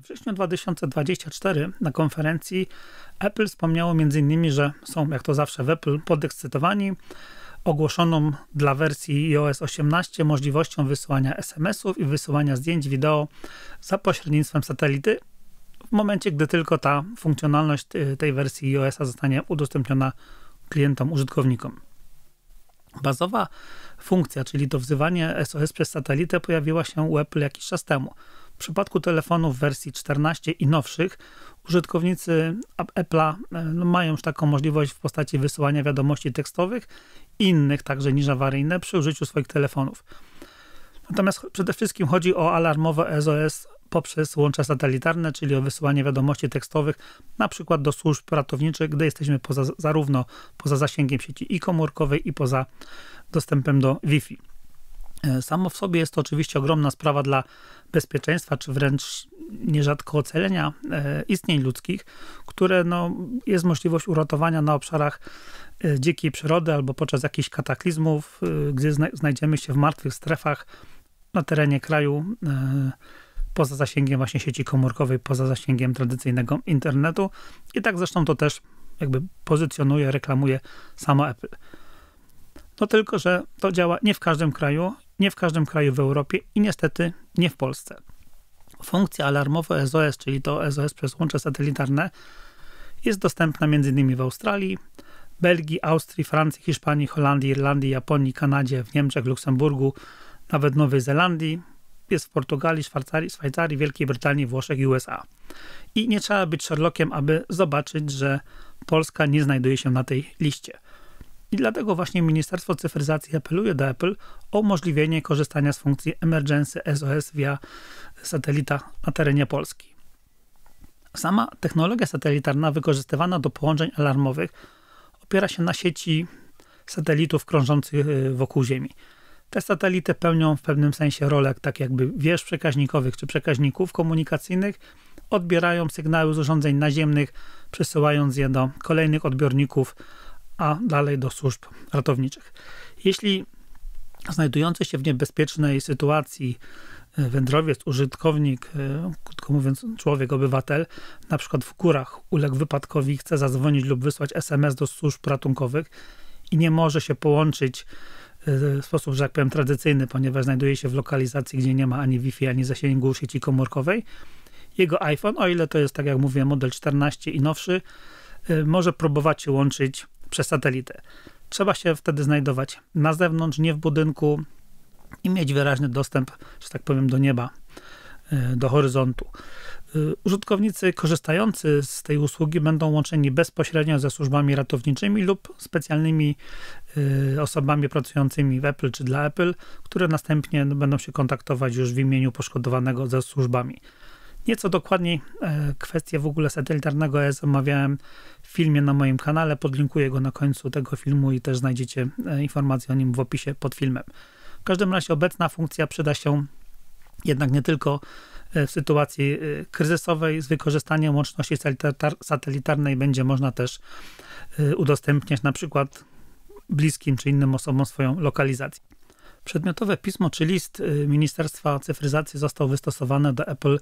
We wrześniu 2024 na konferencji Apple wspomniało m.in., że są, jak to zawsze w Apple, podekscytowani ogłoszoną dla wersji iOS 18 możliwością wysyłania SMS-ów i wysyłania zdjęć wideo za pośrednictwem satelity w momencie, gdy tylko ta funkcjonalność y, tej wersji iOS zostanie udostępniona klientom, użytkownikom. Bazowa funkcja, czyli to wzywanie SOS przez satelitę, pojawiła się u Apple jakiś czas temu. W przypadku telefonów wersji 14 i nowszych użytkownicy Apple'a e, no, mają już taką możliwość w postaci wysyłania wiadomości tekstowych innych także niż awaryjne przy użyciu swoich telefonów. Natomiast przede wszystkim chodzi o alarmowe SOS poprzez łącze satelitarne, czyli o wysyłanie wiadomości tekstowych na przykład do służb ratowniczych, gdy jesteśmy poza, zarówno poza zasięgiem sieci i komórkowej i poza dostępem do Wi-Fi. E, samo w sobie jest to oczywiście ogromna sprawa dla bezpieczeństwa, czy wręcz nierzadko ocalenia e, istnień ludzkich, które no, jest możliwość uratowania na obszarach e, dzikiej przyrody albo podczas jakichś kataklizmów, gdzie znajdziemy się w martwych strefach na terenie kraju poza zasięgiem właśnie sieci komórkowej, poza zasięgiem tradycyjnego internetu. I tak zresztą to też jakby pozycjonuje, reklamuje sama Apple. No tylko, że to działa nie w każdym kraju nie w każdym kraju w Europie i niestety nie w Polsce. Funkcja alarmowa SOS, czyli to SOS przez łącze satelitarne, jest dostępna m.in. w Australii, Belgii, Austrii, Francji, Hiszpanii, Holandii, Irlandii, Japonii, Kanadzie, w Niemczech, Luksemburgu, nawet Nowej Zelandii, jest w Portugalii, Szwajcarii, Szwajcarii, Wielkiej Brytanii, Włoszech i USA. I nie trzeba być Sherlockiem, aby zobaczyć, że Polska nie znajduje się na tej liście. I dlatego właśnie Ministerstwo Cyfryzacji apeluje do Apple o umożliwienie korzystania z funkcji Emergency SOS via satelita na terenie Polski. Sama technologia satelitarna wykorzystywana do połączeń alarmowych opiera się na sieci satelitów krążących y, wokół Ziemi. Te satelity pełnią w pewnym sensie rolę tak jakby wież przekaźnikowych czy przekaźników komunikacyjnych, odbierają sygnały z urządzeń naziemnych, przesyłając je do kolejnych odbiorników a dalej do służb ratowniczych. Jeśli znajdujący się w niebezpiecznej sytuacji e, wędrowiec, użytkownik, e, krótko mówiąc człowiek, obywatel, na przykład w górach uległ wypadkowi, chce zadzwonić lub wysłać SMS do służb ratunkowych i nie może się połączyć e, w sposób, że tak powiem, tradycyjny, ponieważ znajduje się w lokalizacji, gdzie nie ma ani Wi-Fi, ani zasięgu sieci komórkowej. Jego iPhone, o ile to jest, tak jak mówiłem, model 14 i nowszy, może próbować się łączyć przez satelitę. Trzeba się wtedy znajdować na zewnątrz, nie w budynku i mieć wyraźny dostęp, że tak powiem, do nieba, e, do horyzontu. E, użytkownicy korzystający z tej usługi będą łączeni bezpośrednio ze służbami ratowniczymi lub specjalnymi e, osobami pracującymi w Apple czy dla Apple, które następnie będą się kontaktować już w imieniu poszkodowanego ze służbami. Nieco dokładniej e, kwestię w ogóle satelitarnego ja omawiałem w filmie na moim kanale. Podlinkuję go na końcu tego filmu i też znajdziecie e, informacje o nim w opisie pod filmem. W każdym razie obecna funkcja przyda się jednak nie tylko e, w sytuacji kryzysowej z wykorzystaniem łączności satelitarnej będzie można też udostępniać na przykład bliskim czy innym osobom swoją lokalizację. Przedmiotowe pismo czy list y, Ministerstwa Cyfryzacji został wystosowany do Apple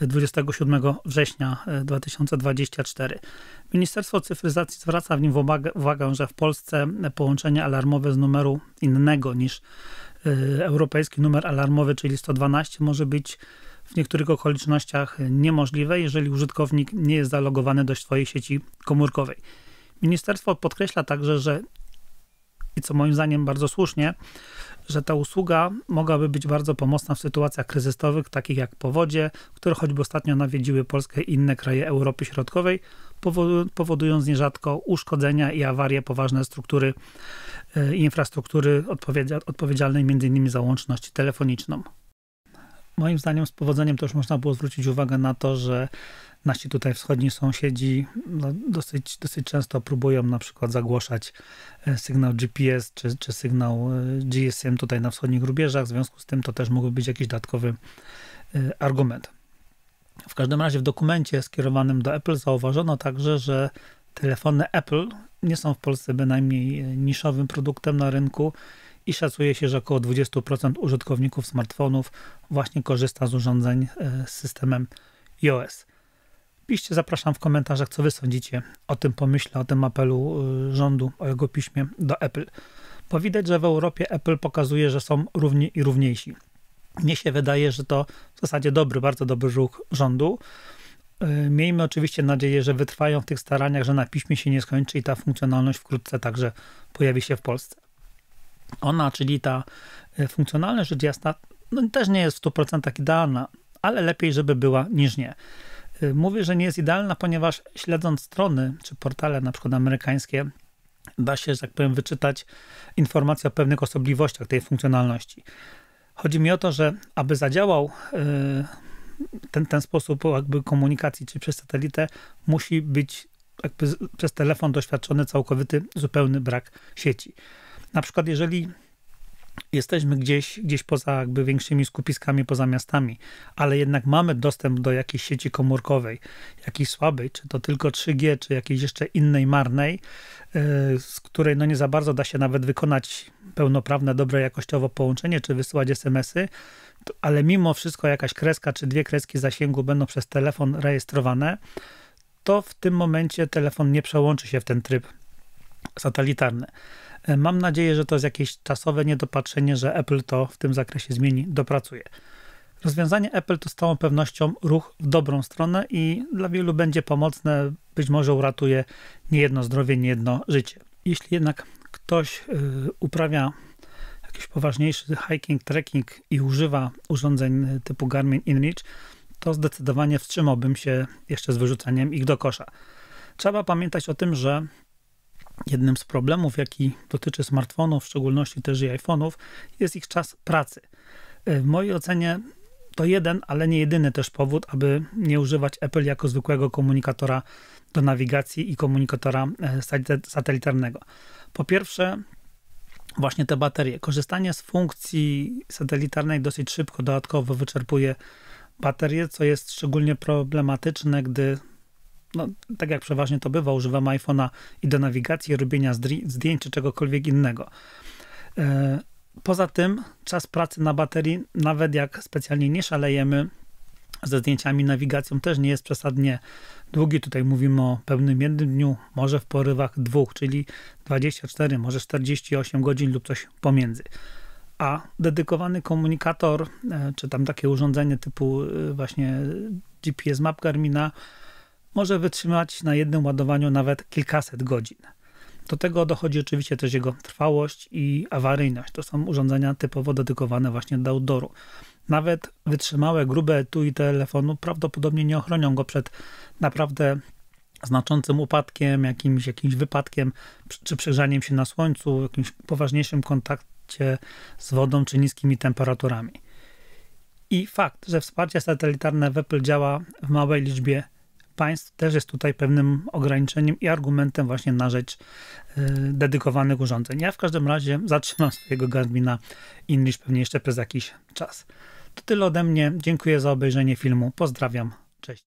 27 y, września 2024. Y, Ministerstwo Cyfryzacji zwraca w nim uwagę, uwagę że w Polsce połączenie alarmowe z numeru innego niż europejski numer alarmowy, czyli 112, może być w niektórych okolicznościach niemożliwe, jeżeli użytkownik nie jest zalogowany do swojej sieci komórkowej. Ministerstwo podkreśla także, że i co moim zdaniem bardzo słusznie, że ta usługa mogłaby być bardzo pomocna w sytuacjach kryzysowych, takich jak powodzie, które choćby ostatnio nawiedziły Polskę i inne kraje Europy Środkowej, powodując nierzadko uszkodzenia i awarie poważne struktury i e, infrastruktury odpowiedzialnej m.in. za łączność telefoniczną moim zdaniem z powodzeniem też można było zwrócić uwagę na to, że nasi tutaj wschodni sąsiedzi no, dosyć, dosyć często próbują na przykład zagłoszać e, sygnał GPS czy, czy sygnał e, GSM tutaj na wschodnich rubieżach, w związku z tym to też mógłby być jakiś dodatkowy e, argument. W każdym razie w dokumencie skierowanym do Apple zauważono także, że telefony Apple nie są w Polsce bynajmniej niszowym produktem na rynku i szacuje się, że około 20% użytkowników smartfonów właśnie korzysta z urządzeń e, z systemem iOS. Piszcie, zapraszam w komentarzach, co wy sądzicie o tym pomyśle, o tym apelu e, rządu, o jego piśmie do Apple. Bo widać, że w Europie Apple pokazuje, że są równi i równiejsi. Mnie się wydaje, że to w zasadzie dobry, bardzo dobry ruch rządu. E, miejmy oczywiście nadzieję, że wytrwają w tych staraniach, że na piśmie się nie skończy i ta funkcjonalność wkrótce także pojawi się w Polsce. Ona, czyli ta e, funkcjonalność rzecz jasna, no, też nie jest w 100% idealna, ale lepiej, żeby była niż nie. E, mówię, że nie jest idealna, ponieważ śledząc strony czy portale na przykład amerykańskie, da się, że tak powiem, wyczytać informacje o pewnych osobliwościach tej funkcjonalności. Chodzi mi o to, że aby zadziałał e, ten, ten sposób jakby komunikacji, czy przez satelitę, musi być jakby przez telefon doświadczony całkowity, zupełny brak sieci na przykład jeżeli jesteśmy gdzieś, gdzieś poza jakby większymi skupiskami, poza miastami, ale jednak mamy dostęp do jakiejś sieci komórkowej, jakiejś słabej, czy to tylko 3G, czy jakiejś jeszcze innej marnej, e, z której no nie za bardzo da się nawet wykonać pełnoprawne, dobre jakościowo połączenie, czy wysyłać SMS-y, ale mimo wszystko jakaś kreska, czy dwie kreski zasięgu będą przez telefon rejestrowane, to w tym momencie telefon nie przełączy się w ten tryb satelitarny. Mam nadzieję, że to jest jakieś czasowe niedopatrzenie, że Apple to w tym zakresie zmieni, dopracuje. Rozwiązanie Apple to z całą pewnością ruch w dobrą stronę i dla wielu będzie pomocne, być może uratuje niejedno zdrowie, niejedno życie. Jeśli jednak ktoś y, uprawia jakiś poważniejszy hiking, trekking i używa urządzeń typu Garmin InReach, to zdecydowanie wstrzymałbym się jeszcze z wyrzucaniem ich do kosza. Trzeba pamiętać o tym, że Jednym z problemów, jaki dotyczy smartfonów, w szczególności też i iPhone'ów, jest ich czas pracy. E, w mojej ocenie to jeden, ale nie jedyny też powód, aby nie używać Apple jako zwykłego komunikatora do nawigacji i komunikatora e, satelitarnego. Po pierwsze, właśnie te baterie. Korzystanie z funkcji satelitarnej dosyć szybko dodatkowo wyczerpuje baterie, co jest szczególnie problematyczne, gdy no, tak jak przeważnie to bywa, używam iPhone'a i do nawigacji, robienia zdjęć czy czegokolwiek innego. E, poza tym czas pracy na baterii, nawet jak specjalnie nie szalejemy ze zdjęciami, nawigacją też nie jest przesadnie długi. Tutaj mówimy o pewnym jednym dniu, może w porywach dwóch, czyli 24, może 48 godzin lub coś pomiędzy. A dedykowany komunikator, e, czy tam takie urządzenie typu e, właśnie GPS Map Garmina, może wytrzymać na jednym ładowaniu nawet kilkaset godzin. Do tego dochodzi oczywiście też jego trwałość i awaryjność. To są urządzenia typowo dedykowane właśnie do outdooru. Nawet wytrzymałe, grube etui telefonu prawdopodobnie nie ochronią go przed naprawdę znaczącym upadkiem, jakimś, jakimś wypadkiem, czy przegrzaniem się na słońcu, jakimś poważniejszym kontakcie z wodą, czy niskimi temperaturami. I fakt, że wsparcie satelitarne w Apple działa w małej liczbie państw też jest tutaj pewnym ograniczeniem i argumentem właśnie na rzecz y, dedykowanych urządzeń. Ja w każdym razie zatrzymam swojego Garmina English pewnie jeszcze przez jakiś czas. To tyle ode mnie. Dziękuję za obejrzenie filmu. Pozdrawiam. Cześć.